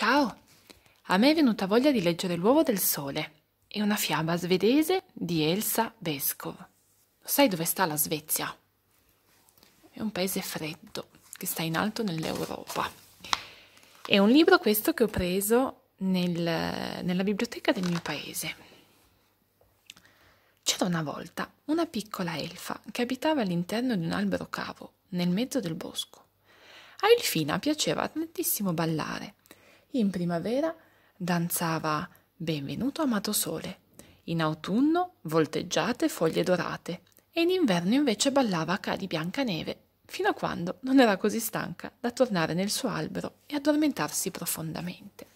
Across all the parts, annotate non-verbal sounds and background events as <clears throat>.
Ciao! A me è venuta voglia di leggere L'uovo del sole. È una fiaba svedese di Elsa Vescov. Sai dove sta la Svezia? È un paese freddo che sta in alto nell'Europa. È un libro questo che ho preso nel, nella biblioteca del mio paese. C'era una volta una piccola elfa che abitava all'interno di un albero cavo, nel mezzo del bosco. A Elfina piaceva tantissimo ballare in primavera danzava Benvenuto amato sole, in autunno volteggiate foglie dorate e in inverno invece ballava Cari Biancaneve, fino a quando non era così stanca da tornare nel suo albero e addormentarsi profondamente.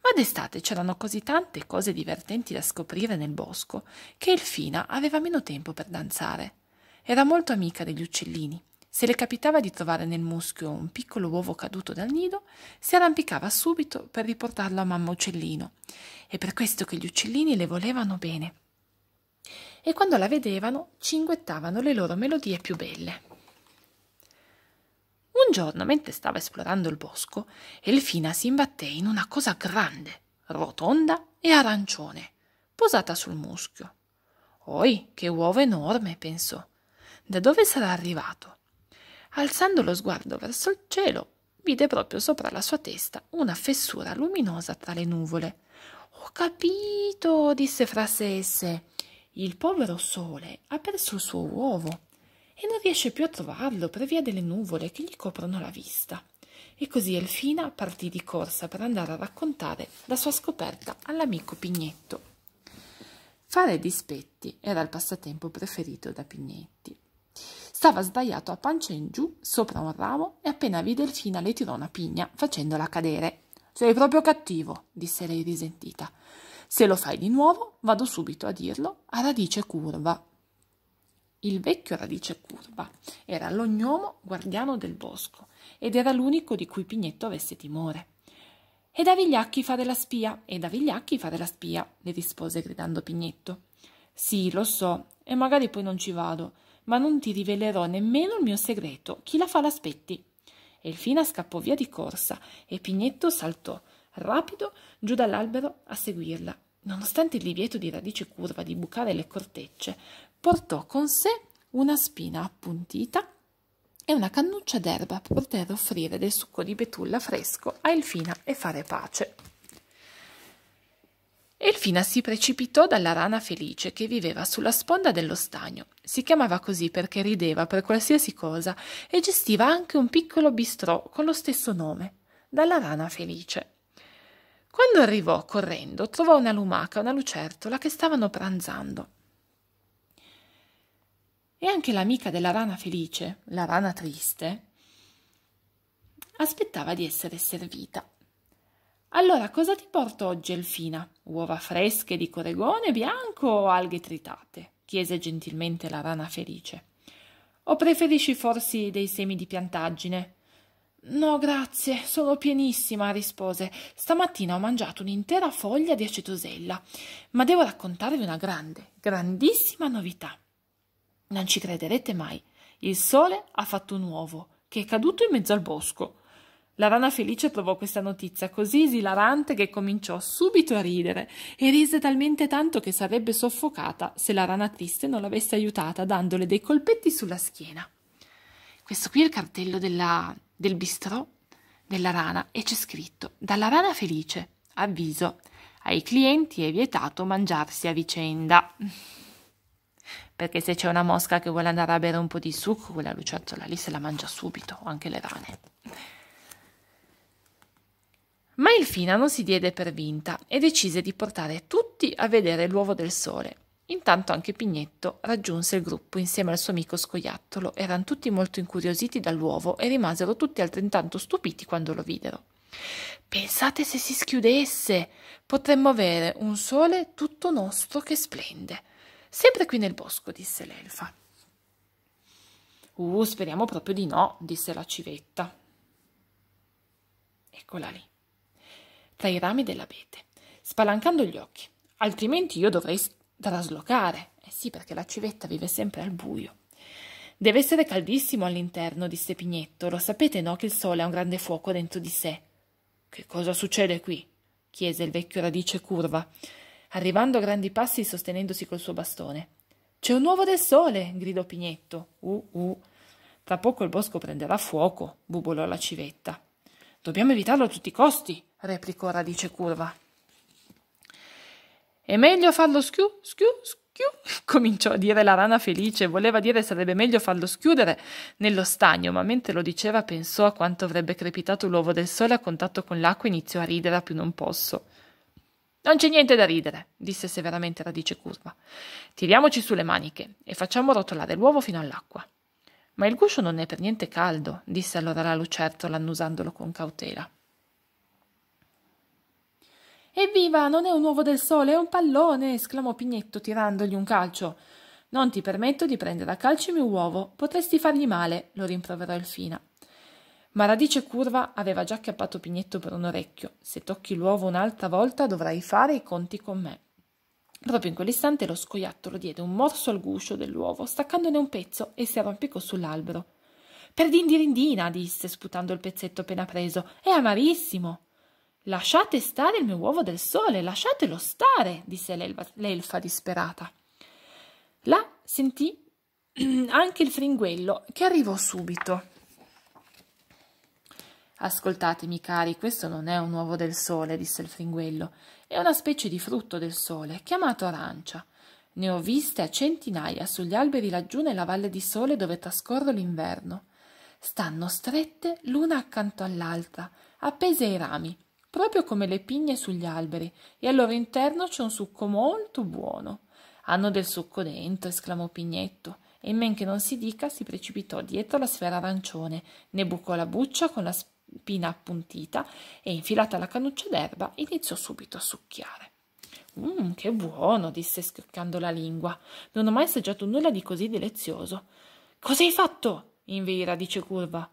Ma d'estate c'erano così tante cose divertenti da scoprire nel bosco che Elfina aveva meno tempo per danzare. Era molto amica degli uccellini se le capitava di trovare nel muschio un piccolo uovo caduto dal nido, si arrampicava subito per riportarlo a mamma uccellino. È per questo che gli uccellini le volevano bene. E quando la vedevano, cinguettavano le loro melodie più belle. Un giorno, mentre stava esplorando il bosco, Elfina si imbatté in una cosa grande, rotonda e arancione, posata sul muschio. Oi, che uovo enorme, pensò. Da dove sarà arrivato? Alzando lo sguardo verso il cielo, vide proprio sopra la sua testa una fessura luminosa tra le nuvole. Ho capito, disse fra sé e sé. Il povero sole ha perso il suo uovo e non riesce più a trovarlo per via delle nuvole che gli coprono la vista. E così Elfina partì di corsa per andare a raccontare la sua scoperta all'amico Pignetto. Fare dispetti era il passatempo preferito da Pignetti Stava sdraiato a pancia in giù sopra un ramo e appena vide il fina le tirò una pigna facendola cadere. Sei proprio cattivo, disse lei risentita. Se lo fai di nuovo, vado subito a dirlo a Radice Curva. Il vecchio Radice Curva era l'ognomo guardiano del bosco ed era l'unico di cui Pignetto avesse timore. E da vigliacchi fare la spia, e da vigliacchi fare la spia, le rispose gridando Pignetto. Sì, lo so, e magari poi non ci vado ma non ti rivelerò nemmeno il mio segreto. Chi la fa l'aspetti. Elfina scappò via di corsa e Pignetto saltò rapido giù dall'albero a seguirla. Nonostante il divieto di radice curva di bucare le cortecce, portò con sé una spina appuntita e una cannuccia d'erba per poter offrire del succo di betulla fresco a Elfina e fare pace. Elfina si precipitò dalla rana felice che viveva sulla sponda dello stagno. Si chiamava così perché rideva per qualsiasi cosa e gestiva anche un piccolo bistrò con lo stesso nome, dalla rana felice. Quando arrivò correndo, trovò una lumaca e una lucertola che stavano pranzando. E anche l'amica della rana felice, la rana triste, aspettava di essere servita. Allora, cosa ti porto oggi, Elfina? Uova fresche di coregone bianco o alghe tritate? chiese gentilmente la rana felice. O preferisci forse dei semi di piantaggine? No, grazie, sono pienissima, rispose. Stamattina ho mangiato un'intera foglia di acetosella, ma devo raccontarvi una grande, grandissima novità. Non ci crederete mai. Il sole ha fatto un uovo che è caduto in mezzo al bosco. La rana felice trovò questa notizia così esilarante che cominciò subito a ridere e rise talmente tanto che sarebbe soffocata se la rana triste non l'avesse aiutata dandole dei colpetti sulla schiena. Questo qui è il cartello della, del bistrò della rana e c'è scritto Dalla rana felice, avviso, ai clienti è vietato mangiarsi a vicenda. Perché se c'è una mosca che vuole andare a bere un po' di succo, quella lucertola lì se la mangia subito, anche le rane. Ma Elfina non si diede per vinta e decise di portare tutti a vedere l'uovo del sole. Intanto anche Pignetto raggiunse il gruppo insieme al suo amico scoiattolo. Erano tutti molto incuriositi dall'uovo e rimasero tutti altrettanto stupiti quando lo videro. Pensate se si schiudesse! Potremmo avere un sole tutto nostro che splende. Sempre qui nel bosco, disse l'elfa. Uh, speriamo proprio di no, disse la civetta. Eccola lì tra i rami dell'abete, spalancando gli occhi, altrimenti io dovrei traslocare. Eh sì, perché la civetta vive sempre al buio. Deve essere caldissimo all'interno, disse Pignetto. Lo sapete, no, che il sole ha un grande fuoco dentro di sé. Che cosa succede qui? chiese il vecchio radice curva, arrivando a grandi passi e sostenendosi col suo bastone. C'è un uovo del sole! gridò Pignetto. Uh, uh. Tra poco il bosco prenderà fuoco, bubolò la civetta. Dobbiamo evitarlo a tutti i costi, replicò Radice Curva. È meglio farlo schiù, schiù, schiù, <laughs> cominciò a dire la rana felice. Voleva dire sarebbe meglio farlo schiudere nello stagno, ma mentre lo diceva pensò a quanto avrebbe crepitato l'uovo del sole a contatto con l'acqua e iniziò a ridere a più non posso. Non c'è niente da ridere, disse severamente Radice Curva. Tiriamoci sulle maniche e facciamo rotolare l'uovo fino all'acqua. Ma il guscio non è per niente caldo, disse allora la lucertola annusandolo con cautela evviva non è un uovo del sole è un pallone esclamò pignetto tirandogli un calcio non ti permetto di prendere a calci il mio uovo potresti fargli male lo rimproverò elfina ma radice curva aveva già acchiappato pignetto per un orecchio se tocchi l'uovo un'altra volta dovrai fare i conti con me Proprio in quell'istante lo scoiattolo diede un morso al guscio dell'uovo, staccandone un pezzo e si arrampicò sull'albero. Per dindirindina, disse, sputando il pezzetto appena preso, è amarissimo. Lasciate stare il mio uovo del sole, lasciatelo stare, disse l'elfa, disperata. Là sentì <clears throat> anche il fringuello che arrivò subito. Ascoltatemi, cari, questo non è un uovo del sole, disse il fringuello, è una specie di frutto del sole, chiamato arancia. Ne ho viste a centinaia sugli alberi laggiù nella valle di sole dove trascorro l'inverno. Stanno strette l'una accanto all'altra, appese ai rami, proprio come le pigne sugli alberi, e al loro interno c'è un succo molto buono. Hanno del succo dentro, esclamò Pignetto, e men che non si dica si precipitò dietro la sfera arancione, ne bucò la buccia con la spina appuntita e, infilata la canuccia d'erba, iniziò subito a succhiare. Mmm, che buono, disse schioccando la lingua. Non ho mai assaggiato nulla di così delizioso. Cos'hai fatto? inveì Radice Curva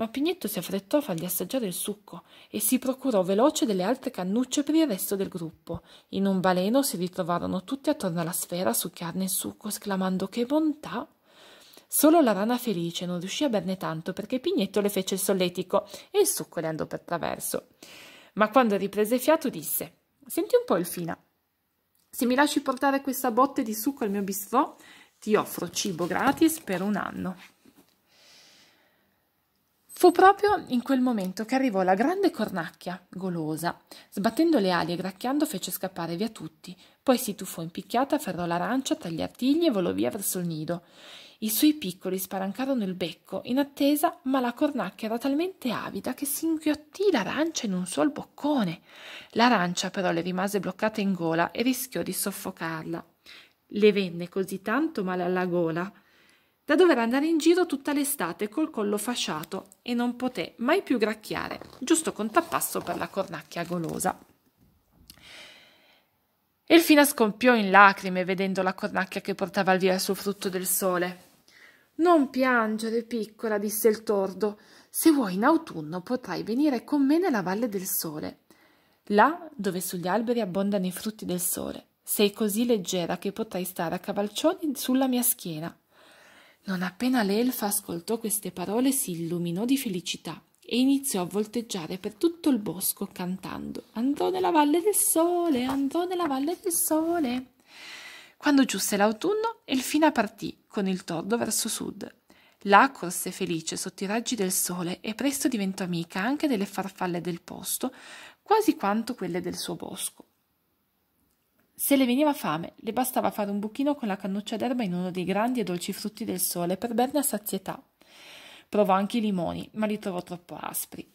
ma Pignetto si affrettò a fargli assaggiare il succo e si procurò veloce delle altre cannucce per il resto del gruppo. In un baleno si ritrovarono tutti attorno alla sfera a succhiarne il succo, esclamando che bontà! Solo la rana felice non riuscì a berne tanto perché Pignetto le fece il solletico e il succo le andò per traverso. Ma quando riprese fiato disse: Senti un po' Elfina, Se mi lasci portare questa botte di succo al mio bistrò, ti offro cibo gratis per un anno. Fu proprio in quel momento che arrivò la grande cornacchia, golosa. Sbattendo le ali e gracchiando fece scappare via tutti, poi si tuffò in picchiata, afferrò l'arancia, artigli e volò via verso il nido. I suoi piccoli spalancarono il becco in attesa, ma la cornacchia era talmente avida che si inghiottì l'arancia in un sol boccone. L'arancia però le rimase bloccata in gola e rischiò di soffocarla. Le venne così tanto male alla gola da dover andare in giro tutta l'estate col collo fasciato e non poté mai più gracchiare, giusto con tappasso per la cornacchia golosa. Elfina scompiò in lacrime vedendo la cornacchia che portava via il suo frutto del sole. Non piangere, piccola, disse il tordo. Se vuoi in autunno potrai venire con me nella valle del sole, là dove sugli alberi abbondano i frutti del sole. Sei così leggera che potrai stare a cavalcioni sulla mia schiena. Non appena l'elfa ascoltò queste parole si illuminò di felicità e iniziò a volteggiare per tutto il bosco cantando Andò nella valle del sole, andò nella valle del sole. Quando giunse l'autunno, Elfina partì con il tordo verso sud. Là corse felice sotto i raggi del sole e presto diventò amica anche delle farfalle del posto, quasi quanto quelle del suo bosco. Se le veniva fame, le bastava fare un buchino con la cannuccia d'erba in uno dei grandi e dolci frutti del sole per berne a sazietà. Provò anche i limoni, ma li trovò troppo aspri.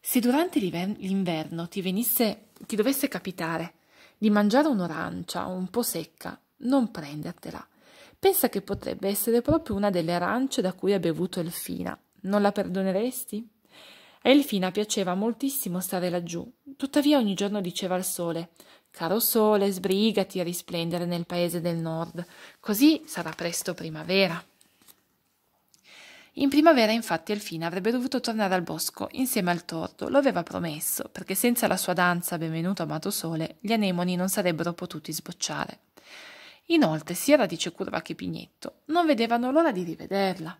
Se durante l'inverno ti, venisse, ti dovesse capitare di mangiare un'arancia un po' secca, non prendertela. Pensa che potrebbe essere proprio una delle arance da cui ha bevuto Elfina. Non la perdoneresti? A Elfina piaceva moltissimo stare laggiù, tuttavia ogni giorno diceva al sole Caro sole, sbrigati a risplendere nel paese del nord, così sarà presto primavera. In primavera, infatti, Elfina avrebbe dovuto tornare al bosco insieme al tordo, lo aveva promesso, perché senza la sua danza Benvenuto amato sole, gli anemoni non sarebbero potuti sbocciare. Inoltre, sia Radice Curva che Pignetto non vedevano l'ora di rivederla.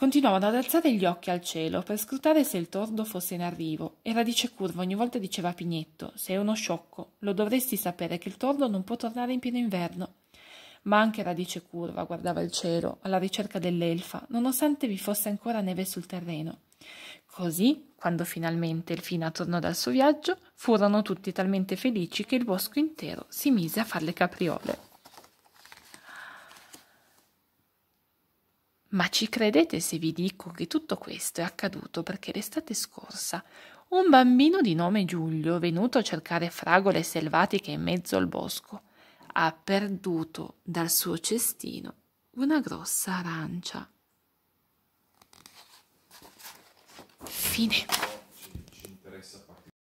Continuavano ad alzare gli occhi al cielo per scrutare se il tordo fosse in arrivo e Radice Curva ogni volta diceva a Pignetto: Sei uno sciocco, lo dovresti sapere che il tordo non può tornare in pieno inverno. Ma anche Radice Curva guardava il cielo alla ricerca dell'elfa, nonostante vi fosse ancora neve sul terreno. Così, quando finalmente il fina tornò dal suo viaggio, furono tutti talmente felici che il bosco intero si mise a far le capriole. Ma ci credete se vi dico che tutto questo è accaduto perché l'estate scorsa un bambino di nome Giulio, venuto a cercare fragole selvatiche in mezzo al bosco, ha perduto dal suo cestino una grossa arancia. Fine.